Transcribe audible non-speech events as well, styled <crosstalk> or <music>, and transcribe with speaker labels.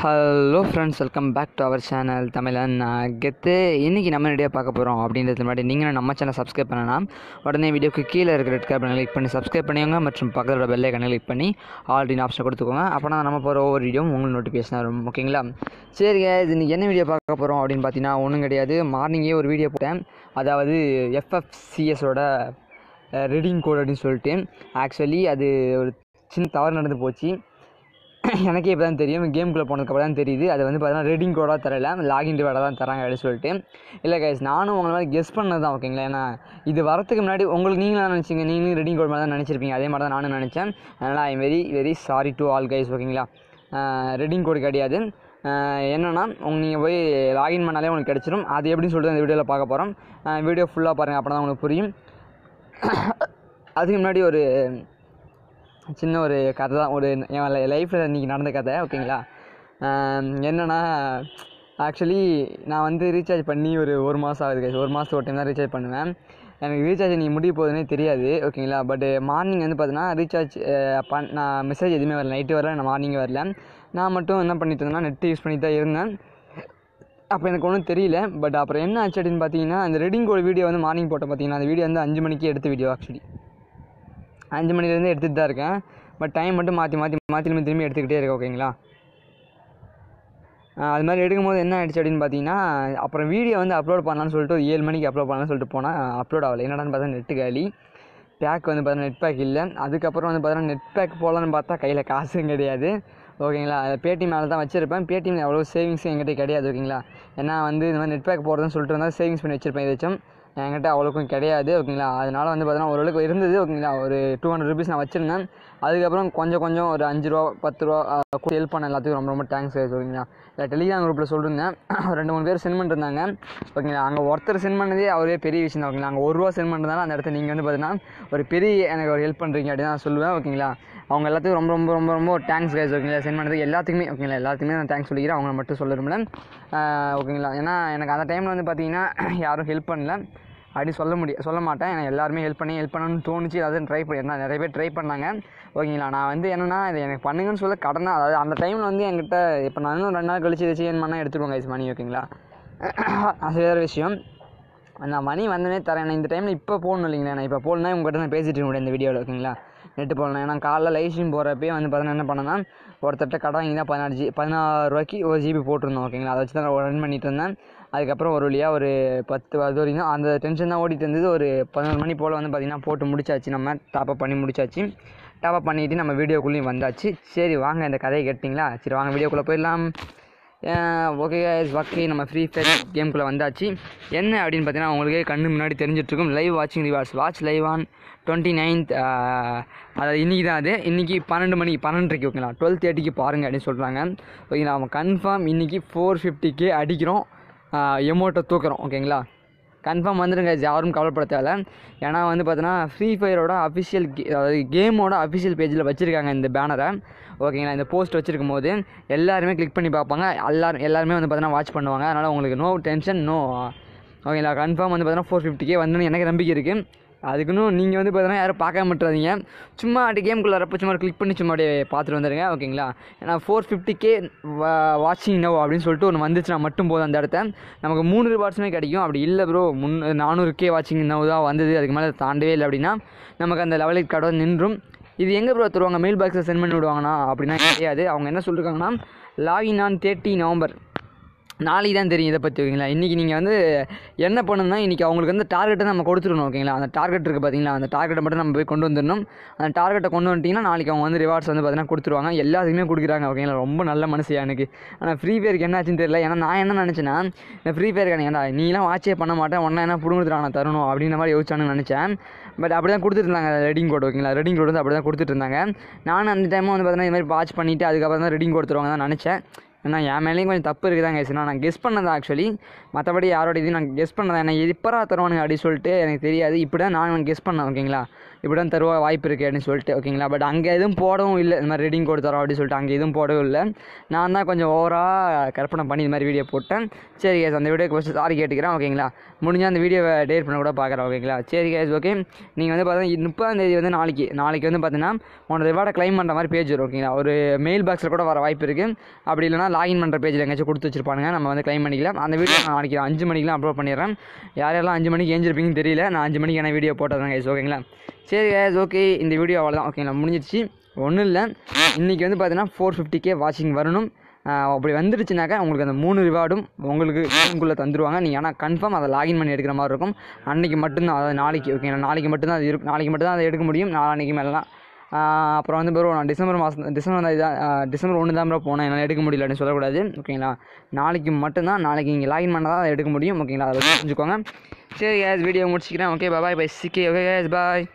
Speaker 1: hello friends welcome back to our channel Tamilan Gethu இன்றைக்கி நம்ம ரெடியாக பார்க்க போகிறோம் அப்படின்றது முன்னாடி நீங்களும் நம்ம சேனல் சப்ஸ்கிரைப் பண்ணலாம் உடனே வீடியோக்கு கீழே இருக்கிற ரெட் கார்பனை கிளிக் பண்ணி சப்ஸ்கிரைப் பண்ணிக்கோங்க மற்றும் பக்கத்தோட கணக்கு கிளிக் பண்ணி ஆல்ரெடி ஆப்ஷன் கொடுத்துக்கோங்க நான் நம்ம போகிற ஒவ்வொரு வீடியோவும் உங்களுக்கு நோட்டிஃபிகேஷன் வரும் ஓகேங்களா சரிங்க இது இன்றைக்கி என்ன வீடியோ பார்க்க போகிறோம் அப்படின்னு பார்த்தீங்கன்னா ஒன்றும் கிடையாது மார்னிங்கே ஒரு வீடியோ போட்டேன் அதாவது எஃப்எஃப்சிஎஸோட ரீடிங் கோட் அப்படின்னு சொல்லிட்டு ஆக்சுவலி அது ஒரு சின்ன தவறு நடந்து போச்சு எனக்கே இப்போ தான் தெரியும் கேம்குள்ளே போனதுக்கப்புறம் தான் தெரியுது அது வந்து பார்த்தீங்கன்னா ரீடிங் கோடாக தரல லாகின் வேட தான் தராங்க அப்படின்னு சொல்லிட்டு இல்லை கைஸ் நானும் உங்களை மாதிரி கெஸ் பண்ணது தான் ஓகேங்களா ஏன்னா இது வரத்துக்கு முன்னாடி உங்களுக்கு நீங்களும் நினச்சிங்க நீங்களும் ரீடிங் கோட் மாதிரி தான் நினச்சிருப்பீங்க அதே மாதிரி தான் நானும் நினச்சேன் அதனால் I'm very very sorry to all guys ஓகேங்களா ரீடிங் கோடு கிடையாது என்னென்னா உங்கள் நீங்கள் போய் லாகின் பண்ணாலே உங்களுக்கு கிடச்சிரும் அது எப்படின்னு சொல்லிட்டு அந்த வீடியோவில் பார்க்க போகிறோம் வீடியோ ஃபுல்லாக பாருங்கள் அப்போ தான் உங்களுக்கு புரியும் அதுக்கு முன்னாடி ஒரு சின்ன ஒரு கதை தான் ஒரு என் லைஃப்பில் இன்றைக்கி நடந்த கதை ஓகேங்களா என்னென்னா ஆக்சுவலி நான் வந்து ரீசார்ஜ் பண்ணி ஒரு ஒரு மாதம் ஆகுது கைஸ் ஒரு மாதத்து ஒரு டைம் தான் ரீசார்ஜ் பண்ணுவேன் எனக்கு ரீசார்ஜ் நீங்கள் முடிய போகுதுன்னே தெரியாது ஓகேங்களா பட்டு மார்னிங் வந்து பார்த்தீங்கன்னா ரீசார்ஜ் பண் நான் மெசேஜ் எதுவுமே வரல நைட்டு வரல நான் மார்னிங் வரல நான் மட்டும் என்ன பண்ணிட்டு இருந்தேன்னா நெட்டு யூஸ் பண்ணி தான் இருந்தேன் அப்போ எனக்கு ஒன்றும் தெரியல பட் அப்புறம் என்ன ஆச்சு அப்படின்னு பார்த்தீங்கன்னா அந்த ரெடிங் கோல் வீடியோ வந்து மார்னிங் போட்டோம் பார்த்தீங்கன்னா அந்த வீடியோ வந்து அஞ்சு மணிக்கு எடுத்த வீடியோ ஆக்சுவலி அஞ்சு மணிலேருந்து எடுத்துகிட்டு தான் இருக்கேன் பட் டைம் மட்டும் மாற்றி மாற்றி மாற்றி திரும்பி திரும்பி எடுத்துக்கிட்டே இருக்கேன் ஓகேங்களா அது மாதிரி எடுக்கும்போது என்ன ஆகிடுச்சு அப்படின்னு பார்த்தீங்கன்னா அப்புறம் வீடியோ வந்து அப்லோட் பண்ணலான்னு சொல்லிட்டு ஒரு ஏழு மணிக்கு அப்லோட் பண்ணலான்னு சொல்லிட்டு போனால் அப்லோட் ஆகலை என்னடான்னு பார்த்தா நெட்டு காலி பேக் வந்து பார்த்தா நெட் பேக் இல்லை அதுக்கப்புறம் வந்து பார்த்தீங்கன்னா நெட் பேக் போகலான்னு பார்த்தா கையில் காசும் கிடையாது ஓகேங்களா பேடிஎம் மேலே தான் வச்சுருப்பேன் பேடிஎம்மில் எவ்வளோ சேவிங்ஸ் என்கிட்ட கிடையாது ஓகேங்களா ஏன்னா வந்து இந்த மாதிரி நெட் பேக் போகிறதுன்னு சொல்லிட்டு இருந்தால் சேவிங்ஸ் பண்ணி வச்சுருப்பேன் ஏதாச்சும் என்கிட்ட அவ்வளோக்கும் கிடையாது ஓகேங்களா அதனால் வந்து பார்த்தீங்கன்னா ஓரளவுக்கு இருந்தது ஓகேங்களா ஒரு டூ ஹண்ட்ரட் ருபீஸ் நான் வச்சுருந்தேன் அதுக்கப்புறம் கொஞ்சம் கொஞ்சம் ஒரு அஞ்சு ரூபா பத்து ரூபா கூட ஹெல்ப் பண்ண எல்லாத்துக்கும் ரொம்ப ரொம்ப தேங்க்ஸ் ஓகேங்களா இல்லை டெலிகிராம் குரூப்பில் சொல்லிருந்தேன் <clears throat> ரெண்டு மூணு பேர் சென்ட் பண்ணிருந்தாங்க ஓகேங்களா அங்கே ஒருத்தர் சென்ட் பண்ணதே அவரே பெரிய விஷயம் தான் ஓகேங்களா அங்கே ஒரு ரூபா சென்ட் பண்ணுறதால அந்த இடத்துல நீங்கள் வந்து பார்த்தீங்கன்னா ஒரு பெரிய எனக்கு ஒரு ஹெல்ப் பண்ணுறீங்க அப்படின்னு நான் சொல்லுவேன் ஓகேங்களா அவங்க எல்லாத்துக்கும் ரொம்ப ரொம்ப ரொம்ப ரொம்ப தேங்க்ஸ் கைஸ் ஓகேங்களா சென்ட் பண்ணதுக்கு எல்லாத்துக்குமே ஓகேங்களா எல்லாத்துக்குமே நான் தேங்க்ஸ் சொல்லிக்கிறேன் அவங்க மட்டும் சொல்லிருமில்ல ஓகேங்களா ஏன்னா எனக்கு அந்த டைமில் வந்து பார்த்தீங்கன்னா <clears throat> யாரும் ஹெல்ப் பண்ணல அப்படி சொல்ல முடியும் சொல்ல மாட்டேன் எனக்கு எல்லாருமே ஹெல்ப் பண்ணி ஹெல்ப் பண்ணணும்னு தோணுச்சு அதை ட்ரை பண்ணி ஏன்னா நிறைய பேர் ட்ரை பண்ணாங்க ஓகேங்களா நான் வந்து என்னென்னா இது எனக்கு பண்ணுங்கன்னு சொல்ல கடனாக அதாவது அந்த டைமில் வந்து என்கிட்ட இப்போ நான் இன்னும் ரெண்டு நாள் கழிச்சு வச்சு என் மணி எடுத்துருவாங்க கைஸ் மணி ஓகேங்களா அது வேறு விஷயம் நான் மணி வந்தனே தரேன் இந்த டைமில் இப்போ போடணும் இல்லைங்களா நான் இப்போ போடணும் உங்கள்கிட்ட நான் பேசிட்டு முடியும் இந்த வீடியோவில் ஓகேங்களா நெட்டு போடணும் ஏன்னா காலைல லைவ் ஸ்ட்ரீம் போகிறப்பே வந்து பார்த்தீங்கன்னா என்ன பண்ணேன்னா ஒருத்தட்ட கடை இங்கே தான் பதினாறு ஜி பதினாறு ரூபாய்க்கு ஒரு ஜிபி போட்டிருந்தோம் ஓகேங்களா அதை வச்சு தான் ரன் பண்ணிட்டு இருந்தேன் அதுக்கப்புறம் ஒரு வழியாக ஒரு பத்து அது வரைக்கும் அந்த டென்ஷன் தான் ஓடிட்டு இருந்தது ஒரு பதினொரு மணி போல் வந்து பார்த்திங்கன்னா போட்டு முடிச்சாச்சு நம்ம டாப்அப் பண்ணி முடிச்சாச்சு டாப்அப் பண்ணிவிட்டு நம்ம வீடியோக்குள்ளேயும் வந்தாச்சு சரி வாங்க இந்த கதையை கேட்டிங்களா சரி வாங்க வீடியோக்குள்ளே போயிடலாம் ஓகே ஓகே நம்ம ஃப்ரீ ஃபயர் கேம்குள்ளே வந்தாச்சு என்ன அப்படின்னு பார்த்தீங்கன்னா உங்களுக்கே கண்ணு முன்னாடி தெரிஞ்சிட்ருக்கும் லைவ் வாட்சிங் rewards watch live on twenty ninth அதாவது இன்றைக்கி தான் அது இன்றைக்கி பன்னெண்டு மணிக்கு பன்னெண்டரைக்கு ஓகேங்களா டுவெல் தேர்ட்டிக்கு பாருங்கள் அப்படின்னு சொல்கிறாங்க ஓகேங்களா அவன் கன்ஃபார்ம் இன்றைக்கி ஃபோர் ஃபிஃப்டிக்கு அடிக்கிறோம் எமோட்டை தூக்குறோம் ஓகேங்களா கன்ஃபார்ம் வந்துடுங்க யாரும் கவலைப்பட தேவை ஏன்னா வந்து பார்த்தீங்கன்னா ஃப்ரீ ஃபயரோட அஃபிஷியல் கே அதாவது கேமோட அஃபிஷியல் பேஜில் வச்சுருக்காங்க இந்த பேனரை ஓகேங்களா இந்த போஸ்ட் வச்சுருக்கும் போது எல்லாருமே கிளிக் பண்ணி பார்ப்பாங்க எல்லாரும் எல்லாருமே வந்து பார்த்தீங்கன்னா வாட்ச் பண்ணுவாங்க அதனால் உங்களுக்கு நோ டென்ஷன் நோ ஓகேங்களா கன்ஃபார்ம் வந்து பார்த்தீங்கன்னா ஃபோர் ஃபிஃப்டிக்கே வந்துன்னு எனக்கு நம்பிக்கை இருக்குது அதுக்குன்னு நீங்கள் வந்து பார்த்தீங்கன்னா யாரும் பார்க்க மாட்டாதீங்க சும்மா அப்படி கேம்குள்ளே வரப்போ சும்மா கிளிக் பண்ணி சும்மா அப்படியே பார்த்துட்டு வந்துடுங்க ஓகேங்களா ஏன்னா ஃபோர் ஃபிஃப்டி கே வாட்சிங் நோ அப்படின்னு சொல்லிட்டு ஒன்று வந்துச்சுன்னா மட்டும் போதும் அந்த இடத்த நமக்கு மூணு ரிவார்ட்ஸுமே கிடைக்கும் அப்படி இல்லை ப்ரோ முன் நானூறு கே வாட்சிங் நோ தான் வந்தது அதுக்கு மேலே தாண்டவே இல்லை அப்படின்னா நமக்கு அந்த லெவலுக்கு கடை நின்றும் இது எங்கே ப்ரோ தருவாங்க மெயில் பாக்ஸில் சென்ட் பண்ணி விடுவாங்கண்ணா அப்படின்னா கிடையாது அவங்க என்ன சொல்லியிருக்காங்கன்னா லாகின் ஆன் தேர்ட்டி நவம்பர் நாளைக்கு தான் தெரியும் இதை பற்றி ஓகேங்களா இன்றைக்கி நீங்கள் வந்து என்ன பண்ணணும்னா இன்றைக்கி அவங்களுக்கு வந்து டார்கெட்டை நம்ம கொடுத்துருணும் ஓகேங்களா அந்த டார்கெட் இருக்குது பார்த்தீங்களா அந்த டார்கெட்டை மட்டும் நம்ம போய் கொண்டு வந்துடணும் அந்த டார்கெட்டை கொண்டு வந்துட்டிங்கன்னா நாளைக்கு அவங்க வந்து ரிவார்ட்ஸ் வந்து பார்த்தீங்கன்னா கொடுத்துருவாங்க எல்லாத்துக்குமே கொடுக்குறாங்க ஓகேங்களா ரொம்ப நல்ல மனசு எனக்கு ஆனால் ஃப்ரீ ஃபயருக்கு என்னாச்சுன்னு தெரியல ஏன்னா நான் என்ன நினச்சேன்னா இந்த ஃப்ரீ ஃபயருக்கு ஏன்டா நீலாம் வாட்சே பண்ண மாட்டேன் ஒன்றா என்ன நான் தரணும் அப்படின்ற மாதிரி யோசிச்சானுன்னு நினச்சேன் பட் அப்படி தான் கொடுத்துருந்தாங்க ரெடிங் கோட் ஓகேங்களா ரெடிங் கோட் வந்து அப்படி தான் கொடுத்துட்டு இருந்தாங்க நானும் அந்த டைமும் வந்து பார்த்தீங்கன்னா இது மாதிரி வாட்ச் பண்ணிவிட்டு அதுக்கப்புறம் தான் ரெடிங் கொடுத்துருவாங்க தான் நினச்சேன் ஏன்னா என் மேலேயும் கொஞ்சம் தப்பு இருக்குதாங்க ஏன்னா நான் கெஸ் பண்ணதா ஆக்சுவலி மற்றபடி யாரோட இதையும் நான் கெஸ் பண்ணதான் என்ன எப்பரா தருவானுங்க அப்படின்னு சொல்லிட்டு எனக்கு தெரியாது இப்படி தான் நான் கெஸ் பண்ணேன் ஓகேங்களா இப்படி தான் தருவா வாய்ப்பு இருக்குது அப்படின்னு சொல்லிட்டு ஓகேங்களா பட் அங்கே எதுவும் போடவும் இல்லை இந்த மாதிரி ரீடிங் கோடு தரோம் அப்படின்னு சொல்லிட்டு அங்கே எதுவும் போடவும் இல்லை நான் தான் கொஞ்சம் ஓவராக கற்பனை பண்ணி இது மாதிரி வீடியோ போட்டேன் சரி கேஸ் அந்த வீடியோக்கு ஃபஸ்ட்டு சாரி கேட்டுக்கிறேன் ஓகேங்களா முடிஞ்சால் அந்த வீடியோவை டேட் பண்ண கூட பார்க்குறேன் ஓகேங்களா சரி கேஸ் ஓகே நீங்கள் வந்து பார்த்தீங்கன்னா முப்பதாந்தேதி வந்து நாளைக்கு நாளைக்கு வந்து பார்த்தீங்கன்னா உன்னோட ரிவார்டை க்ளைம் பண்ணுற மாதிரி பேஜ் வரும் ஓகேங்களா ஒரு மெயில் பாக்ஸில் கூட வர வாய்ப்பு இருக்குது அப்படி இல்லைனா லாகின் பண்ணுற பேஜில் எங்கேயாச்சும் கொடுத்து வச்சிருப்பாங்க நம்ம வந்து க்ளைம் பண்ணிக்கலாம் அந்த வீடியோ நான் நாளைக்கு அஞ்சு மணிக்கெலாம் அப்லோட் பண்ணிடுறேன் யார் யாரெல்லாம் அஞ்சு மணிக்கு ஏஞ்சிருப்பீங்கன்னு தெரியல நான் அஞ்சு மணிக்கு என்ன வீடியோ போட்டுறேன் கேஸ் ஓகேங்களா சரி கேஸ் ஓகே இந்த வீடியோ அவ்வளோதான் ஓகேங்களா முடிஞ்சிடுச்சு ஒன்றும் இல்லை இன்றைக்கி வந்து பார்த்தீங்கன்னா ஃபோர் ஃபிஃப்டி கே வாட்சிங் வரணும் அப்படி வந்துடுச்சுனாக்கா உங்களுக்கு அந்த மூணு ரிவார்டும் உங்களுக்கு ஃபோனுக்குள்ளே தந்துடுவாங்க நீங்கள் ஆனால் கன்ஃபார்ம் அதை லாகின் பண்ணி எடுக்கிற மாதிரி இருக்கும் அன்றைக்கி மட்டும்தான் அதாவது நாளைக்கு ஓகேங்களா நாளைக்கு மட்டும்தான் அது இருக்கும் நாளைக்கு மட்டும்தான் அதை எடுக்க முடியும் நாளைக்கு மேலாம் அப்புறம் வந்து பிறகு நான் டிசம்பர் மாதம் டிசம்பர் தான் டிசம்பர் ஒன்று தான் ப்ரோ போனேன் என்னால் எடுக்க முடியலன்னு சொல்லக்கூடாது ஓகேங்களா நாளைக்கு மட்டும்தான் நாளைக்கு இங்கே லாகின் பண்ணால் தான் அதை எடுக்க முடியும் ஓகேங்களா அதை தெரிஞ்சுக்கோங்க சரி கேஸ் வீடியோ முடிச்சுக்கிறேன் ஓகே பாய் பை சிக்கே ஓகே கேஸ் பாய்